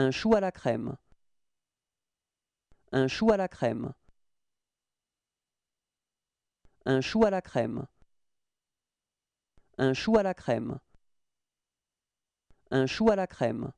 Un chou à la crème. Un chou à la crème. Un chou à la crème. Un chou à la crème. Un chou à la crème.